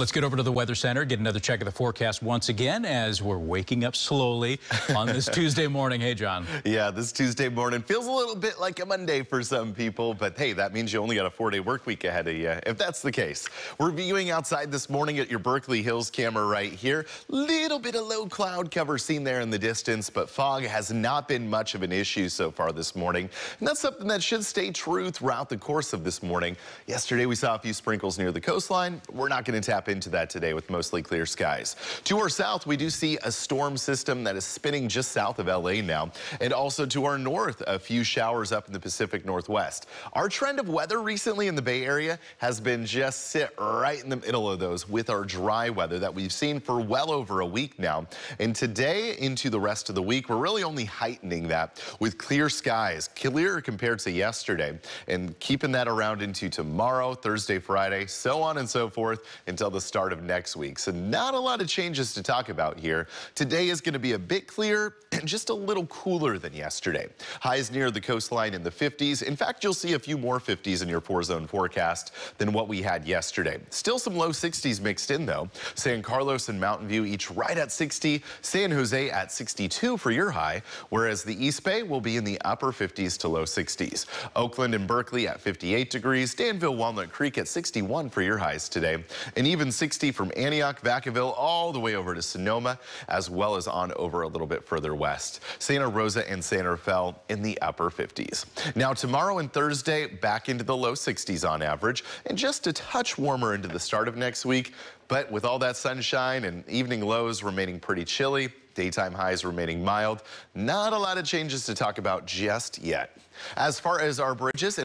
Let's get over to the Weather Center, get another check of the forecast once again as we're waking up slowly on this Tuesday morning. Hey, John. Yeah, this Tuesday morning feels a little bit like a Monday for some people, but hey, that means you only got a four-day work week ahead of you, if that's the case. We're viewing outside this morning at your Berkeley Hills camera right here. Little bit of low cloud cover seen there in the distance, but fog has not been much of an issue so far this morning. And that's something that should stay true throughout the course of this morning. Yesterday, we saw a few sprinkles near the coastline. We're not going to tap tap into that today with mostly clear skies. To our south, we do see a storm system that is spinning just south of LA now. And also to our north, a few showers up in the Pacific Northwest. Our trend of weather recently in the Bay Area has been just sit right in the middle of those with our dry weather that we've seen for well over a week now. And today into the rest of the week, we're really only heightening that with clear skies, clearer compared to yesterday, and keeping that around into tomorrow, Thursday, Friday, so on and so forth until the the start of next week. So not a lot of changes to talk about here. Today is going to be a bit clear and just a little cooler than yesterday. Highs near the coastline in the 50s. In fact, you'll see a few more 50s in your four zone forecast than what we had yesterday. Still some low 60s mixed in though. San Carlos and Mountain View each right at 60, San Jose at 62 for your high, whereas the East Bay will be in the upper 50s to low 60s. Oakland and Berkeley at 58 degrees, Danville Walnut Creek at 61 for your highs today, and even 60 from Antioch, Vacaville, all the way over to Sonoma, as well as on over a little bit further west west. Santa Rosa and Santa Rafael in the upper 50s. Now tomorrow and Thursday back into the low 60s on average and just a touch warmer into the start of next week. But with all that sunshine and evening lows remaining pretty chilly, daytime highs remaining mild, not a lot of changes to talk about just yet. As far as our bridges,